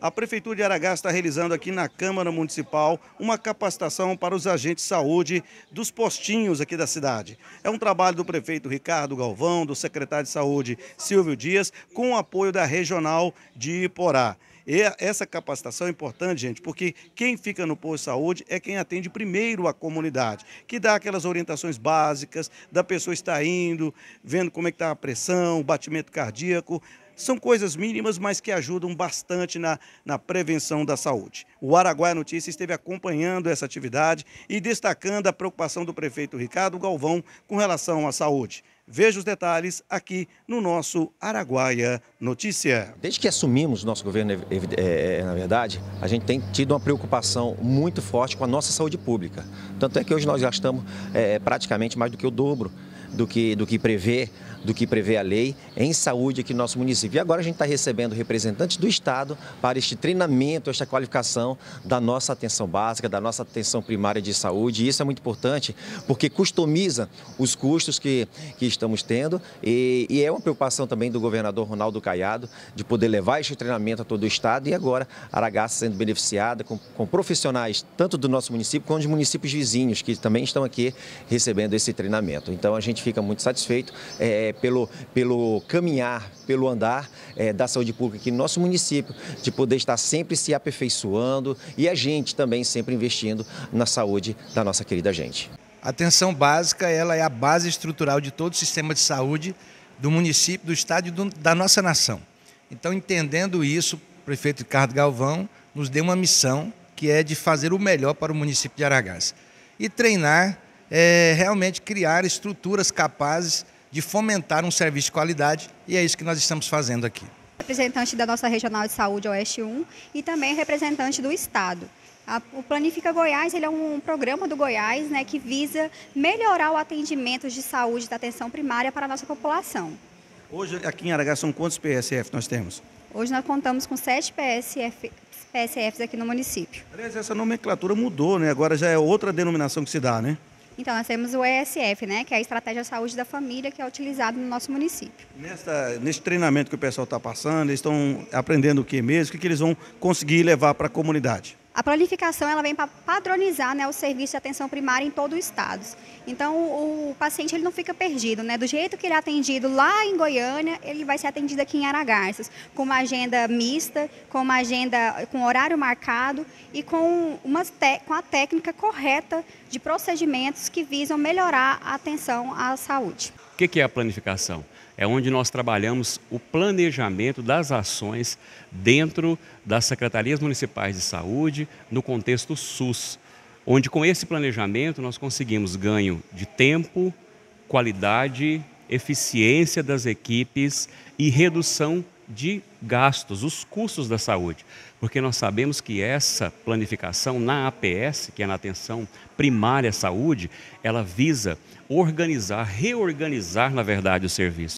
a Prefeitura de Aragá está realizando aqui na Câmara Municipal uma capacitação para os agentes de saúde dos postinhos aqui da cidade. É um trabalho do prefeito Ricardo Galvão, do secretário de Saúde Silvio Dias, com o apoio da Regional de Iporá. E essa capacitação é importante, gente, porque quem fica no posto de saúde é quem atende primeiro a comunidade, que dá aquelas orientações básicas da pessoa estar indo, vendo como é que está a pressão, o batimento cardíaco. São coisas mínimas, mas que ajudam bastante na, na prevenção da saúde. O Araguaia Notícias esteve acompanhando essa atividade e destacando a preocupação do prefeito Ricardo Galvão com relação à saúde. Veja os detalhes aqui no nosso Araguaia Notícia. Desde que assumimos nosso governo, eh, eh, eh, na verdade, a gente tem tido uma preocupação muito forte com a nossa saúde pública. Tanto é que hoje nós gastamos praticamente mais do que o dobro do que, do que prevê do que prevê a lei em saúde aqui no nosso município. E agora a gente está recebendo representantes do Estado para este treinamento, esta qualificação da nossa atenção básica, da nossa atenção primária de saúde. E isso é muito importante porque customiza os custos que, que estamos tendo e, e é uma preocupação também do governador Ronaldo Caiado de poder levar este treinamento a todo o Estado e agora Aragaça sendo beneficiada com, com profissionais tanto do nosso município quanto de municípios vizinhos que também estão aqui recebendo esse treinamento. Então a gente gente fica muito satisfeito é, pelo, pelo caminhar, pelo andar é, da saúde pública aqui no nosso município, de poder estar sempre se aperfeiçoando e a gente também sempre investindo na saúde da nossa querida gente. A atenção básica ela é a base estrutural de todo o sistema de saúde do município, do estado e do, da nossa nação. Então, entendendo isso, o prefeito Ricardo Galvão nos deu uma missão que é de fazer o melhor para o município de Aragás e treinar é, realmente criar estruturas capazes de fomentar um serviço de qualidade e é isso que nós estamos fazendo aqui. Representante da nossa Regional de Saúde Oeste 1 e também representante do Estado. o Planifica Goiás ele é um programa do Goiás né, que visa melhorar o atendimento de saúde da atenção primária para a nossa população. Hoje aqui em Aragá são quantos PSF nós temos? Hoje nós contamos com sete PSF, PSFs aqui no município. Aliás, essa nomenclatura mudou, né? agora já é outra denominação que se dá, né? Então, nós temos o ESF, né, que é a Estratégia de Saúde da Família, que é utilizado no nosso município. Neste treinamento que o pessoal está passando, eles estão aprendendo o que mesmo, o que, que eles vão conseguir levar para a comunidade? A planificação ela vem para padronizar né, o serviço de atenção primária em todo o estado. Então, o, o, paciente ele não fica perdido. Né? Do jeito que ele é atendido lá em Goiânia, ele vai ser atendido aqui em Aragarças, com uma agenda mista, com uma agenda com horário marcado e com, uma te, com a técnica correta de procedimentos que visam melhorar a atenção à saúde. O que é a planificação? É onde nós trabalhamos o planejamento das ações dentro das secretarias municipais de saúde, no contexto SUS, onde com esse planejamento nós conseguimos ganho de tempo, qualidade, eficiência das equipes e redução de de gastos, os custos da saúde, porque nós sabemos que essa planificação na APS, que é na atenção primária à saúde, ela visa organizar, reorganizar, na verdade, o serviço.